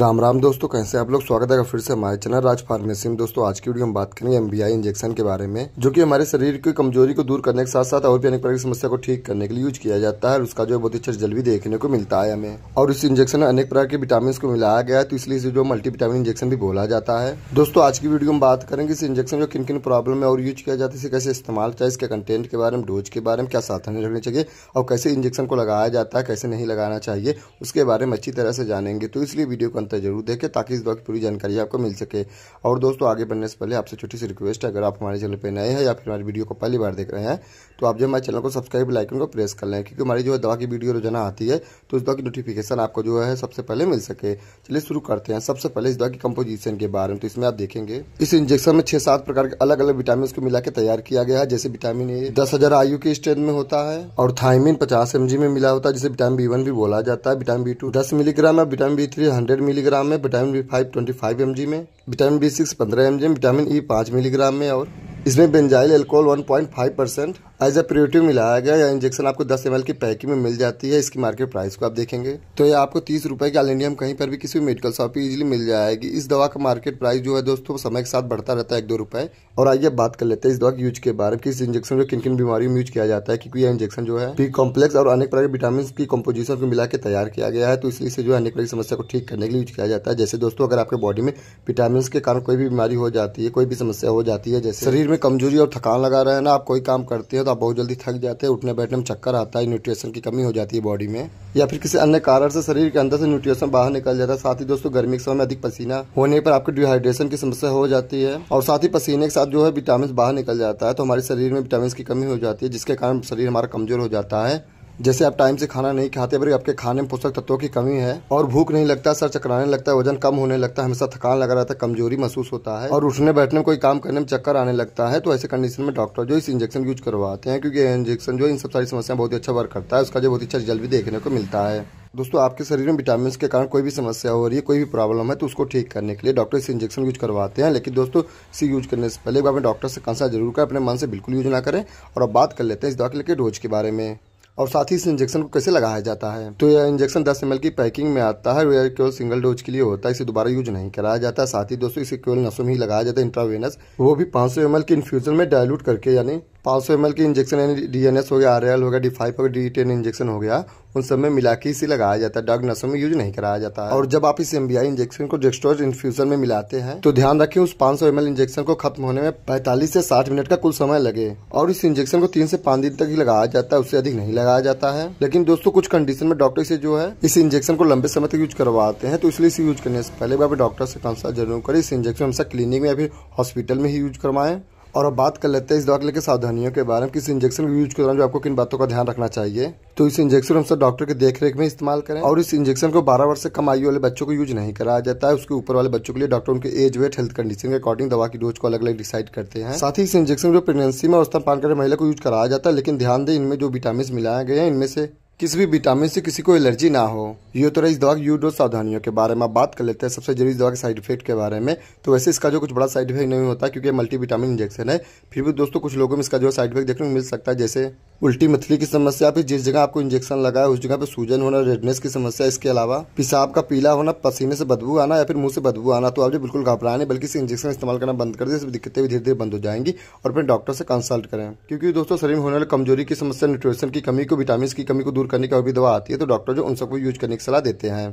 राम राम दोस्तों कैसे आप लोग स्वागत है फिर से हमारे चैनल राज फार्मेसी में दोस्तों आज की वीडियो में बात करेंगे एमबीआई इंजेक्शन के बारे में जो कि हमारे शरीर की कमजोरी को दूर करने के साथ साथ और भी अनेक प्रकार की समस्या को ठीक करने के लिए यूज किया जाता है और उसका जो बहुत अच्छा जल्दी देखने को मिलता है हमें और इस इंजेक्शन में अनेक प्रकार के विटामिन को मिलाया गया है तो इसलिए इसे जो विटामिन इंजेक्शन भी बोला जाता है दोस्तों आज की वीडियो में बात करेंगे इस इंजेक्शन को किन किन प्रॉब्लम में और यूज किया जाता है इसे कैसे इस्तेमाल चाहिए इसके कंटेंट के बारे में डोज के बारे में क्या सावधानी रखनी चाहिए और कैसे इंजेक्शन को लगाया जाता है कैसे नहीं लगाना चाहिए उसके बारे में अच्छी तरह से जानेंगे तो इसलिए वीडियो बनता है जरूर देखें ताकि इस दवा की पूरी जानकारी आपको मिल सके और दोस्तों आगे बढ़ने से पहले आपसे छोटी सी रिक्वेस्ट है अगर आप हमारे चैनल पर नए हैं या फिर हमारी वीडियो को पहली बार देख रहे हैं तो आप जो हमारे चैनल को सब्सक्राइब लाइकन को प्रेस कर लें क्योंकि हमारी जो है दवा की वीडियो रोजाना आती है तो इस दवा की नोटिफिकेशन आपको जो है सबसे पहले मिल सके चलिए शुरू करते हैं सबसे पहले इस दवा की कंपोजिशन के बारे में तो इसमें आप देखेंगे इस इंजेक्शन में छह सात प्रकार के अलग अलग विटामिन को मिला तैयार किया गया है जैसे विटामिन ए दस हजार आयु की स्ट्रेंथ में होता है और थायमिन पचास एमजी में मिला होता है जिसे विटामिन बी भी बोला जाता है विटामिन बी टू दस मिलीग्राम और vitamin B three hundred milligram में vitamin B five twenty five M G में विटामिन बी सिक्स पंद्रह एम जी में विटामिन ई पाँच मिलीग्राम में और इसमें benzyl alcohol one point five percent as a preservative मिलाया गया यह इंजेक्शन आपको दस एम की पैकिंग में मिल जाती है इसकी मार्केट प्राइस को आप देखेंगे तो ये आपको तीस रुपए की अलेंडियम कहीं पर भी किसी भी मेडिकल शॉप पर इजिली मिल जाएगी इस दवा का मार्केट प्राइस जो है दोस्तों समय के साथ बढ़ता रहता है एक दो रुपए और आइए बात कर लेते हैं इस दवा के यूज के बारे में किस इंजेक्शन को किन किन बीमारियों में यूज किया जाता है क्योंकि यह इंजेक्शन जो है पी कॉम्प्लेक्स और अनेक प्रकार के विटामिन की कम्पोजिशन को मिला के तैयार किया गया है तो इसलिए जो है अनेक प्रकार की समस्या को ठीक करने के लिए यूज किया जाता है जैसे दोस्तों अगर आपके बॉडी में विटामिन के कारण कोई भी बीमारी हो जाती है कोई भी समस्या हो जाती है जैसे शरीर में कमजोरी और थकान लगा रहे ना आप कोई काम करते हैं तो आप बहुत जल्दी थक जाते हैं उठने बैठने में चक्कर आता है न्यूट्रिशन की कमी हो जाती है बॉडी में या फिर किसी अन्य कारण से शरीर के अंदर से न्यूट्रिशन बाहर निकल जाता है साथ ही दोस्तों गर्मी के समय में अधिक पसीना होने पर आपकी डिहाइड्रेशन की समस्या हो जाती है और साथ ही पसीने के साथ जो है विटामिन बाहर निकल जाता है तो हमारे शरीर में विटामिन की कमी हो जाती है जिसके कारण शरीर हमारा कमजोर हो जाता है जैसे आप टाइम से खाना नहीं खाते बल्कि आपके खाने में पोषक तत्वों की कमी है और भूख नहीं लगता सर चकराने लगता है वजन कम होने लगता है हमेशा थकान लगा रहता है कमजोरी महसूस होता है और उठने बैठने में कोई काम करने में चक्कर आने लगता है तो ऐसे कंडीशन में डॉक्टर जो इस इंजेक्शन यूज करवाते हैं क्योंकि इंजेक्शन जो इन सब सारी समस्या बहुत ही अच्छा वर्क करता है उसका जो बहुत अच्छा रिजल्ट भी देखने को मिलता है दोस्तों आपके शरीर में विटामिन के कारण कोई भी समस्या हो रही है कोई भी प्रॉब्लम है तो उसको ठीक करने के लिए डॉक्टर इस इंजेक्शन यूज करवाते हैं लेकिन दोस्तों इसे यूज करने से पहले अपने डॉक्टर से कंसल्ट जरूर करें अपने मन से बिल्कुल यूज ना करें और अब बात कर लेते हैं इस दवा के लेकर डोज के बारे में और साथ ही इस इंजेक्शन को कैसे लगाया जाता है तो यह इंजेक्शन दस एम की पैकिंग में आता है यह केवल सिंगल डोज के लिए होता है इसे दोबारा यूज नहीं कराया जाता साथ ही दोस्तों इसे केवल नसों में ही लगाया जाता है इंट्रावेनस वो भी पांच सौ की इन्फ्यूजन में डायलूट करके यानी पाँच सौ एम की इंजेक्शन यानी डी एन एस हो गया आर एल हो गया डी फाइव हो गया डी टेन इंजेक्शन हो गया उन सब में मिला के इसे लगाया जाता है डॉग नसों में यूज नहीं कराया जाता है और जब आप इस एम इंजेक्शन को डेक्स्ट्रोज इन्फ्यूजन में मिलाते हैं तो ध्यान रखें उस 500 सौ इंजेक्शन को खत्म होने में 45 से 60 मिनट का कुल समय लगे और इस इंजेक्शन को तीन से पाँच दिन तक ही लगाया जाता है उससे अधिक नहीं लगाया जाता है लेकिन दोस्तों कुछ कंडीशन में डॉक्टर से जो है इस इंजेक्शन को लंबे समय तक यूज करवाते हैं तो इसलिए इसे यूज करने से पहले आप डॉक्टर से कंसल्ट जरूर करें इस इंजेक्शन हमेशा क्लिनिक में या फिर हॉस्पिटल में ही यूज करवाएं और अब बात कर लेते हैं इस दवा के लेकर सावधानियों के बारे में किस इंजेक्शन के यूज के दौरान जो आपको किन बातों का ध्यान रखना चाहिए तो इस इंजेक्शन सब डॉक्टर के देखरेख में इस्तेमाल करें और इस इंजेक्शन को 12 वर्ष से कम आयु वाले बच्चों को यूज नहीं कराया जाता है उसके ऊपर वाले बच्चों के लिए डॉक्टर उनके एज वेट हेल्थ कंडीशन के अकॉर्डिंग दवा की डोज को अलग अलग डिसाइड करते हैं साथ ही इस इंजेक्शन को प्रेगनेंसी में अवस्था पान कर महिला को यूज कराया जाता है लेकिन ध्यान दें इनमें जो विटामिन मिलाया गया है इनमें से किसी भी विटामिन से किसी को एलर्जी ना हो ये तो रही इस दवा की यूज सावधानियों के बारे में बात कर लेते हैं सबसे जरूरी दवा के साइड इफेक्ट के बारे में तो वैसे इसका जो कुछ बड़ा साइड इफेक्ट नहीं होता क्योंकि मल्टी विटामिन इंजेक्शन है फिर भी दोस्तों कुछ लोगों में इसका जो साइड इफेक्ट देखने को मिल सकता है जैसे उल्टी मछली की समस्या फिर जिस जगह आपको इंजेक्शन लगा उस जगह पर सूजन होना रेडनेस की समस्या इसके अलावा पिसाब का पीला होना पसीने से बदबू आना या फिर मुंह से बदबू आना तो आप जो बिल्कुल घबरा नहीं बल्कि इसे इंजेक्शन इस्तेमाल करना बंद कर दिए दिक्कतें भी धीरे धीरे बंद हो जाएंगी और फिर डॉक्टर से कंसल्ट करें क्योंकि दोस्तों शरीर में होने वाले कमजोरी की समस्या न्यूट्रिशन की कमी को विटामिन की कमी को दूर करने की अभी भी दवा आती है तो डॉक्टर जो उन सबको यूज करने की सलाह देते हैं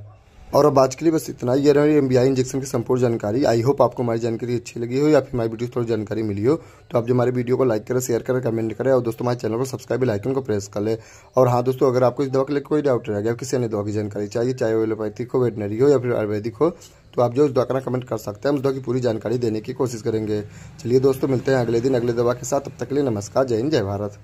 और अब आज के लिए बस इतना ही ये रही एम बी आई इंजेक्शन की संपूर्ण जानकारी आई होप आपको हमारी जानकारी अच्छी लगी हो या फिर हमारी वीडियो थोड़ी जानकारी मिली हो तो आप जो हमारे वीडियो को लाइक करें शेयर करें कमेंट करें और दोस्तों हमारे चैनल को सब्सक्राइब लाइकन को प्रेस कर ले और हाँ दोस्तों अगर आपको इस दवा के लिए कोई डाउट रह गया किसी अन्य दवा की जानकारी चाहिए चाहे वो एलोपैथिक हो वेटनरी हो या फिर आयुर्वेदिक हो तो आप जो उस दवा का कमेंट कर सकते हैं उस दवा की पूरी जानकारी देने की कोशिश करेंगे चलिए दोस्तों मिलते हैं अगले दिन अगले दवा के साथ तब तक के लिए नमस्कार जय हिंद जय भारत